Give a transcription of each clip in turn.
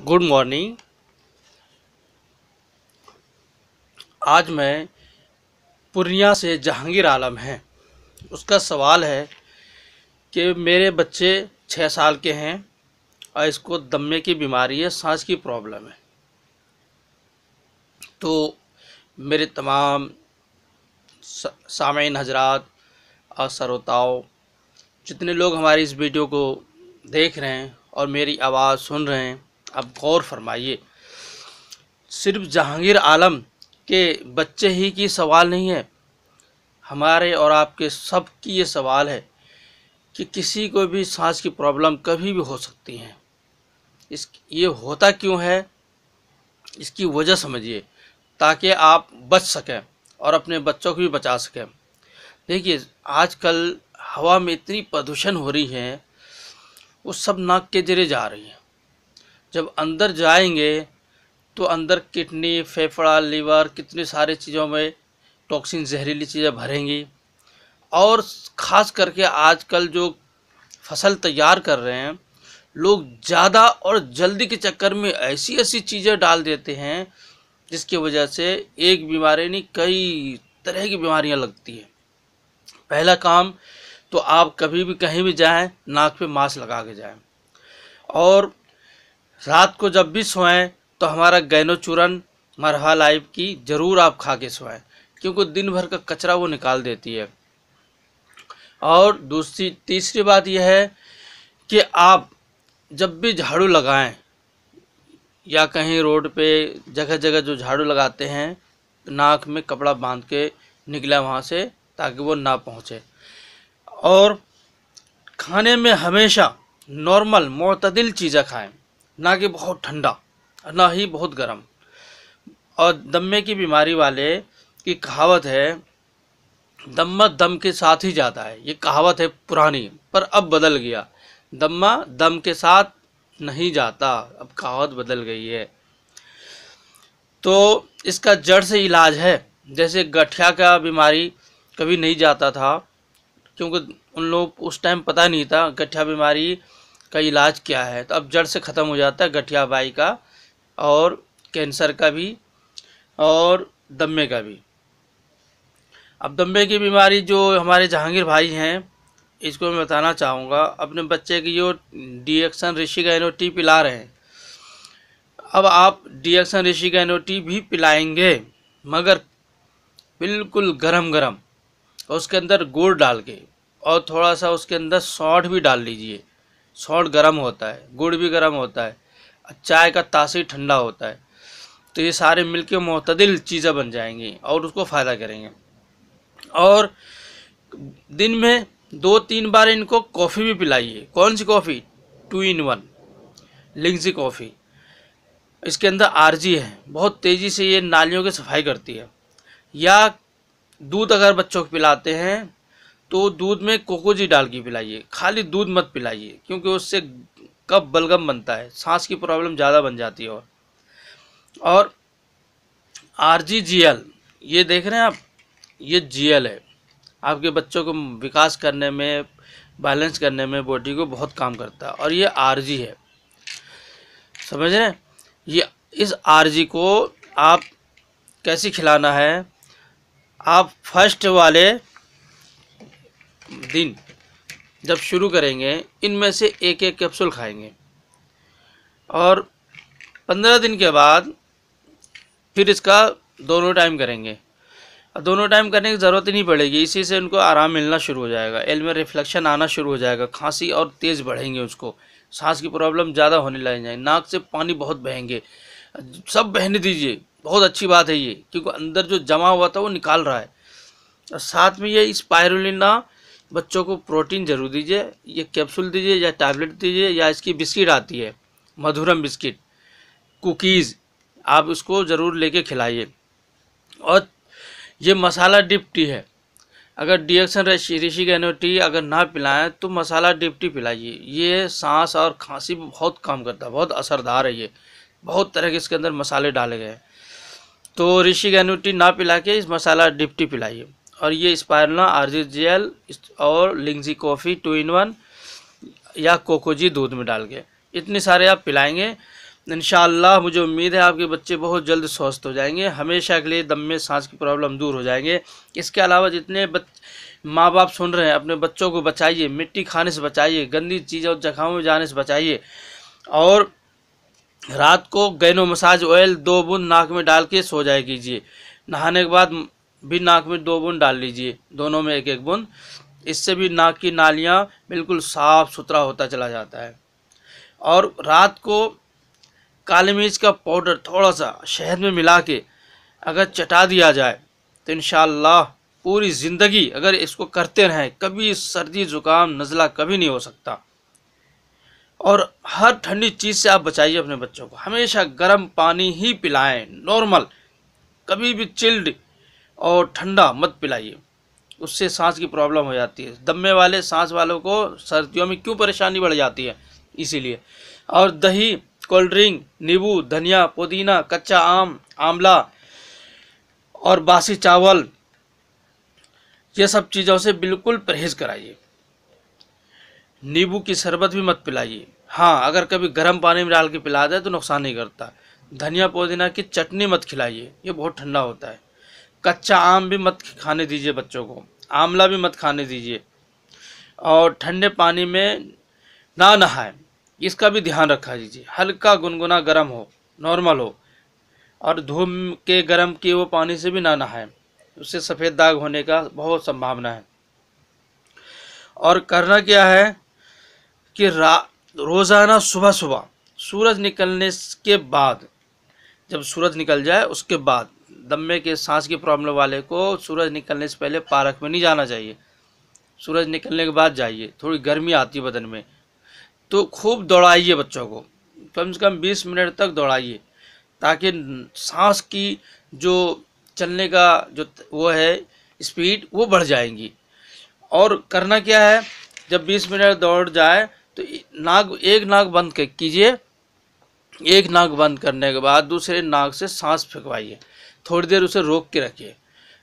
good morning आज मैं पूर्णिया से जहांगीर आलम हैं उसका सवाल है कि मेरे बच्चे छः साल के हैं और इसको दमे की बीमारी है सांस की प्रॉब्लम है तो मेरे तमाम सामयीन हजरात और सरोताओं जितने लोग हमारी इस वीडियो को देख रहे हैं और मेरी आवाज़ सुन रहे हैं अब गौर फरमाइए सिर्फ जहांगीर आलम के बच्चे ही की सवाल नहीं है हमारे और आपके सब की ये सवाल है कि किसी को भी सांस की प्रॉब्लम कभी भी हो सकती है इस ये होता क्यों है इसकी वजह समझिए ताकि आप बच सकें और अपने बच्चों को भी बचा सकें देखिए आजकल हवा में इतनी प्रदूषण हो रही है वो सब नाक के जरिए जा रही है जब अंदर जाएंगे तो अंदर किडनी फेफड़ा लीवर कितनी सारी चीज़ों में टॉक्सिन जहरीली चीज़ें भरेंगी और ख़ास करके आजकल जो फसल तैयार कर रहे हैं लोग ज़्यादा और जल्दी के चक्कर में ऐसी ऐसी चीज़ें डाल देते हैं जिसकी वजह से एक बीमारी नहीं कई तरह की बीमारियां लगती हैं पहला काम तो आप कभी भी कहीं भी जाएं नाक पे मास्क लगा के जाएं और रात को जब भी सोएं तो हमारा गैनोचूरन मरहा लाइव की ज़रूर आप खा के सोएं क्योंकि दिन भर का कचरा वो निकाल देती है और दूसरी तीसरी बात यह है कि आप जब भी झाड़ू लगाएं या कहीं रोड पे जगह जगह जो झाड़ू लगाते हैं नाक में कपड़ा बांध के निकले वहाँ से ताकि वो ना पहुँचे और खाने में हमेशा नॉर्मल मतदिल चीज़ें खाएं ना कि बहुत ठंडा ना ही बहुत गर्म और दम्मे की बीमारी वाले की कहावत है दम्मा दम के साथ ही जाता है ये कहावत है पुरानी पर अब बदल गया दम्मा दम के साथ नहीं जाता अब कहावत बदल गई है तो इसका जड़ से इलाज है जैसे गठिया का बीमारी कभी नहीं जाता था क्योंकि उन लोग उस टाइम पता नहीं था गठिया बीमारी का इलाज क्या है तो अब जड़ से ख़त्म हो जाता है गठिया बाई का और कैंसर का भी और दम्मे का भी अब दम्मे की बीमारी जो हमारे जहांगीर भाई हैं इसको मैं बताना चाहूँगा अपने बच्चे की जो एक्शन ऋषि गैनोटी पिला रहे हैं अब आप एक्शन ऋषि गैनोटी भी पिलाएंगे मगर बिल्कुल गरम गरम उसके अंदर गुड़ डाल के और थोड़ा सा उसके अंदर सौठ भी डाल लीजिए सॉल्ट गर्म होता है गुड़ भी गर्म होता है चाय का तासीर ठंडा होता है तो ये सारे मिल के मतदिल चीज़ें बन जाएंगी और उसको फ़ायदा करेंगे और दिन में दो तीन बार इनको कॉफ़ी भी पिलाइए कौन सी coffee two in one lingzhi coffee इसके अंदर आरजी है बहुत तेज़ी से ये नालियों की सफाई करती है या दूध अगर बच्चों को पिलाते हैं तो दूध में कोकोजी डाल के पिलाइए खाली दूध मत पिलाइए क्योंकि उससे कब बलगम बनता है सांस की प्रॉब्लम ज़्यादा बन जाती है और और आर जी जी एल ये देख रहे हैं आप ये जी एल है आपके बच्चों को विकास करने में बैलेंस करने में बॉडी को बहुत काम करता है और ये आर जी है समझ रहे हैं ये इस आर जी को आप कैसे खिलाना है आप फर्स्ट वाले दिन जब शुरू करेंगे इनमें से एक एक कैप्सूल खाएंगे और पंद्रह दिन के बाद फिर इसका दोनों टाइम करेंगे दोनों टाइम करने की ज़रूरत ही नहीं पड़ेगी इसी से उनको आराम मिलना शुरू हो जाएगा एल में रिफ्लेक्शन आना शुरू हो जाएगा खांसी और तेज़ बढ़ेंगे उसको सांस की प्रॉब्लम ज़्यादा होने लग जाएंगे नाक से पानी बहुत बहेंगे सब बहने दीजिए बहुत अच्छी बात है ये क्योंकि अंदर जो जमा हुआ था वो निकाल रहा है और साथ में ये स्पायरुलिना बच्चों को प्रोटीन जरूर दीजिए ये कैप्सूल दीजिए या टैबलेट दीजिए या इसकी बिस्किट आती है मधुरम बिस्किट कुकीज़ आप उसको ज़रूर लेके खिलाइए और ये मसाला डिप टी है अगर डिएक्शन ऋषि गैनो टी अगर ना पिलाएं तो मसाला डिप टी पिलाइए ये सांस और खांसी बहुत काम करता है बहुत असरदार है ये बहुत तरह के इसके अंदर मसाले डाले गए हैं तो ऋषि गैनो टी ना पिला के इस मसाला डिप टी पिलाइए और ये स्पायरला आरजी जेल और lingzhi coffee two in one या कोकोजी दूध में डाल के इतने सारे आप पिलाएंगे इन मुझे उम्मीद है आपके बच्चे बहुत जल्द स्वस्थ हो जाएंगे हमेशा के लिए दम में सांस की प्रॉब्लम दूर हो जाएंगे इसके अलावा जितने बच माँ बाप सुन रहे हैं अपने बच्चों को बचाइए मिट्टी खाने से बचाइए गंदी चीज़ और जगहों में जाने से बचाइए और रात को गैनो मसाज ऑयल दो बूंद नाक में डाल के सो जाए कीजिए नहाने के बाद भी नाक में दो बूंद डाल लीजिए दोनों में एक एक बूंद इससे भी नाक की नालियाँ बिल्कुल साफ सुथरा होता चला जाता है और रात को काली मिर्च का पाउडर थोड़ा सा शहद में मिला के अगर चटा दिया जाए तो इन पूरी ज़िंदगी अगर इसको करते रहें कभी सर्दी ज़ुकाम नज़ला कभी नहीं हो सकता और हर ठंडी चीज़ से आप बचाइए अपने बच्चों को हमेशा गर्म पानी ही पिलाएं नॉर्मल कभी भी चिल्ड और ठंडा मत पिलाइए उससे सांस की प्रॉब्लम हो जाती है दमे वाले सांस वालों को सर्दियों में क्यों परेशानी बढ़ जाती है इसीलिए और दही कोल्ड ड्रिंक नींबू धनिया पुदीना कच्चा आम आंवला और बासी चावल ये सब चीज़ों से बिल्कुल परहेज कराइए नींबू की शरबत भी मत पिलाइए हाँ अगर कभी गर्म पानी में डाल के पिला दे तो नुकसान नहीं करता धनिया पुदीना की चटनी मत खिलाइए ये बहुत ठंडा होता है कच्चा आम भी मत खाने दीजिए बच्चों को आंवला भी मत खाने दीजिए और ठंडे पानी में ना नहाए इसका भी ध्यान रखा दीजिए हल्का गुनगुना गर्म हो नॉर्मल हो और धूप के गर्म किए वो पानी से भी ना नहाए उससे सफ़ेद दाग होने का बहुत संभावना है और करना क्या है कि रा रोज़ाना सुबह सुबह सूरज निकलने के बाद जब सूरज निकल जाए उसके बाद दम्बे के सांस की प्रॉब्लम वाले को सूरज निकलने से पहले पार्क में नहीं जाना चाहिए सूरज निकलने के बाद जाइए थोड़ी गर्मी आती है बदन में तो खूब दौड़ाइए बच्चों को कम से कम बीस मिनट तक दौड़ाइए ताकि सांस की जो चलने का जो वो है स्पीड वो बढ़ जाएंगी और करना क्या है जब 20 मिनट दौड़ जाए तो नाक एक नाक बंद कीजिए एक नाक बंद करने के बाद दूसरे नाक से सांस फेंकवाइए थोड़ी देर उसे रोक के रखिए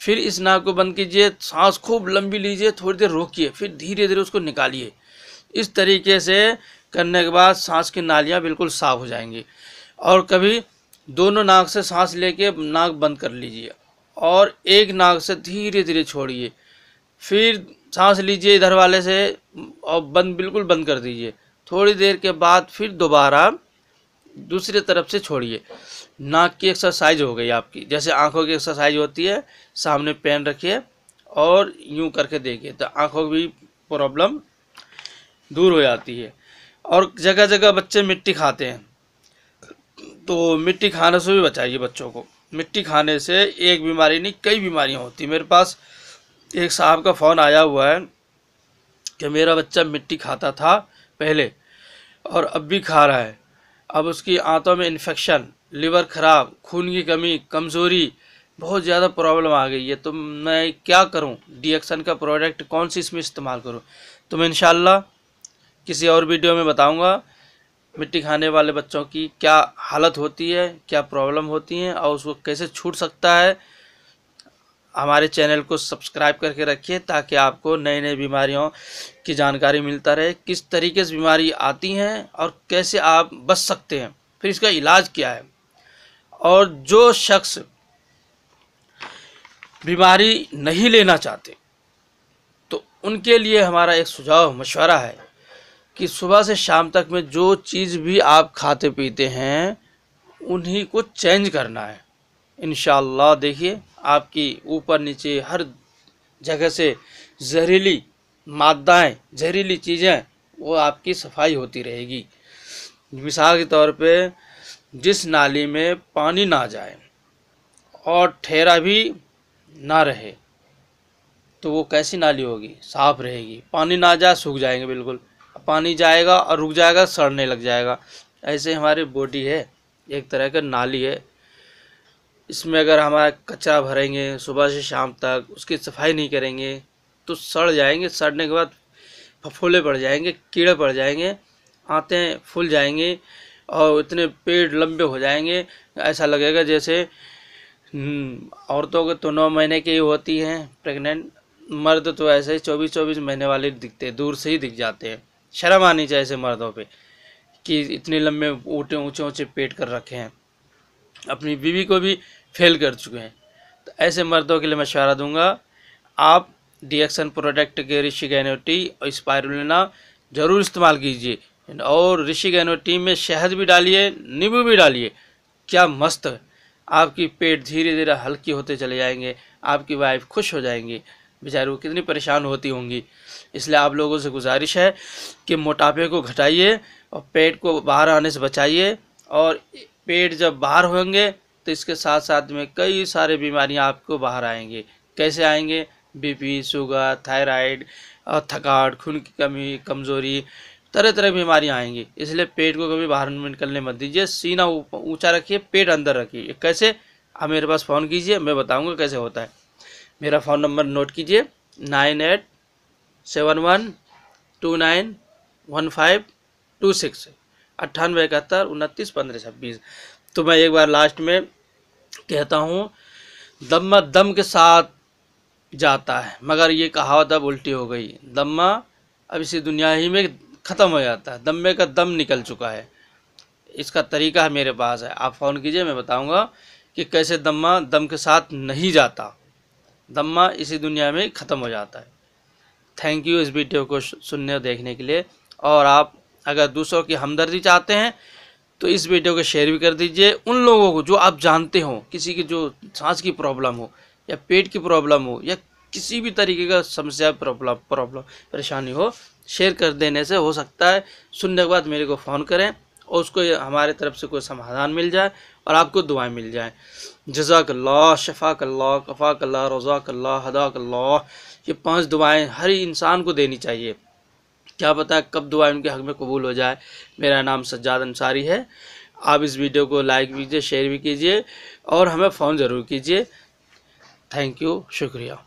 फिर इस नाक को बंद कीजिए सांस खूब लंबी लीजिए थोड़ी देर रोकिए फिर धीरे धीरे उसको निकालिए इस तरीके से करने के बाद सांस की नालियाँ बिल्कुल साफ हो जाएंगी और कभी दोनों नाक से सांस लेके नाक बंद कर लीजिए और एक नाक से धीरे धीरे छोड़िए फिर सांस लीजिए इधर वाले से और बंद बिल्कुल बंद कर दीजिए थोड़ी देर के बाद फिर दोबारा दूसरी तरफ से छोड़िए नाक की एक्सरसाइज हो गई आपकी जैसे आंखों की एक्सरसाइज होती है सामने पेन रखिए और यूं करके देखिए तो आंखों की प्रॉब्लम दूर हो जाती है और जगह जगह बच्चे मिट्टी खाते हैं तो मिट्टी खाने से भी बचाइए बच्चों को मिट्टी खाने से एक बीमारी नहीं कई बीमारियाँ होती मेरे पास एक साहब का फ़ोन आया हुआ है कि मेरा बच्चा मिट्टी खाता था पहले और अब भी खा रहा है अब उसकी आंतों में इन्फेक्शन लिवर ख़राब खून की कमी कमज़ोरी बहुत ज़्यादा प्रॉब्लम आ गई है तो मैं क्या करूँ डी का प्रोडक्ट कौन सी इसमें इस्तेमाल करूँ तो मैं इन किसी और वीडियो में बताऊँगा मिट्टी खाने वाले बच्चों की क्या हालत होती है क्या प्रॉब्लम होती है और उसको कैसे छूट सकता है हमारे चैनल को सब्सक्राइब करके रखिए ताकि आपको नए नए बीमारियों की जानकारी मिलता रहे किस तरीके से बीमारी आती हैं और कैसे आप बच सकते हैं फिर इसका इलाज क्या है और जो शख्स बीमारी नहीं लेना चाहते तो उनके लिए हमारा एक सुझाव मशवरा है कि सुबह से शाम तक में जो चीज़ भी आप खाते पीते हैं उन्हीं को चेंज करना है इन देखिए आपकी ऊपर नीचे हर जगह से जहरीली मादाएँ जहरीली चीज़ें वो आपकी सफाई होती रहेगी मिसाल के तौर पे जिस नाली में पानी ना जाए और ठेरा भी ना रहे तो वो कैसी नाली होगी साफ रहेगी पानी ना जाए सूख जाएंगे बिल्कुल पानी जाएगा और रुक जाएगा सड़ने लग जाएगा ऐसे हमारी बॉडी है एक तरह का नाली है इसमें अगर हमारा कचरा भरेंगे सुबह से शाम तक उसकी सफाई नहीं करेंगे तो सड़ जाएंगे सड़ने के बाद फफोले पड़ जाएंगे कीड़े पड़ जाएंगे आते फूल जाएंगे और इतने पेड़ लंबे हो जाएंगे ऐसा लगेगा जैसे हम्म, औरतों के तो नौ महीने की होती हैं प्रेग्नेंट मर्द तो ऐसे ही चौबीस चौबीस महीने वाले दिखते हैं दूर से ही दिख जाते हैं शर्म आनी चाहिए ऐसे मर्दों पे कि इतने लंबे ऊँटे ऊँचे ऊँचे पेट कर रखे हैं अपनी बीवी को भी फेल कर चुके हैं तो ऐसे मर्दों के लिए मशवरा दूंगा आप डिएक्शन प्रोडक्ट के ऋषि गैनोटी और स्पायरुलना ज़रूर इस्तेमाल कीजिए और ऋषि गैनोटी में शहद भी डालिए नींबू भी डालिए क्या मस्त आपकी पेट धीरे धीरे हल्की होते चले जाएंगे आपकी वाइफ खुश हो जाएंगी बेचारे वो कितनी परेशान होती होंगी इसलिए आप लोगों से गुजारिश है कि मोटापे को घटाइए और पेट को बाहर आने से बचाइए और पेट जब बाहर होंगे तो इसके साथ साथ में कई सारे बीमारियां आपको बाहर आएंगे कैसे आएंगे बीपी शुगर थायराइड और थकावट खून की कमी कमज़ोरी तरह तरह बीमारियां आएंगी इसलिए पेट को कभी बाहर निकलने मत दीजिए सीना ऊंचा रखिए पेट अंदर रखिए कैसे आप मेरे पास फ़ोन कीजिए मैं बताऊँगा कैसे होता है मेरा फ़ोन नंबर नोट कीजिए nine eight seven one two nine one five two six अट्ठानवे इकहत्तर उनतीस पंद्रह छब्बीस तो मैं एक बार लास्ट में कहता हूँ दम्मा दम के साथ जाता है मगर ये कहावत अब उल्टी हो गई दम्मा अब इसी दुनिया ही में ख़त्म हो जाता है दम्मे का दम निकल चुका है इसका तरीका मेरे पास है आप फ़ोन कीजिए मैं बताऊँगा कि कैसे दम्मा दम के साथ नहीं जाता दम्मा इसी दुनिया में ख़त्म हो जाता है थैंक यू इस वीडियो को सुनने और देखने के लिए और आप अगर दूसरों की हमदर्दी चाहते हैं तो इस वीडियो को शेयर भी कर दीजिए उन लोगों को जो आप जानते हो किसी की जो सांस की प्रॉब्लम हो या पेट की प्रॉब्लम हो या किसी भी तरीके का समस्या प्रॉब्लम प्रॉब्लम परेशानी हो शेयर कर देने से हो सकता है सुनने के बाद मेरे को फ़ोन करें और उसको हमारे तरफ से कोई समाधान मिल जाए और आपको दुआएं मिल जाए जजाकल्ला रज़ाक कफ़ाकल्ला हदाक हदाकल्ला ये पांच दुआएं हर इंसान को देनी चाहिए क्या पता कब दुआ उनके हक में कबूल हो जाए मेरा नाम सज्जाद अंसारी है आप इस वीडियो को लाइक भी कीजिए शेयर भी कीजिए और हमें फ़ोन ज़रूर कीजिए थैंक यू शुक्रिया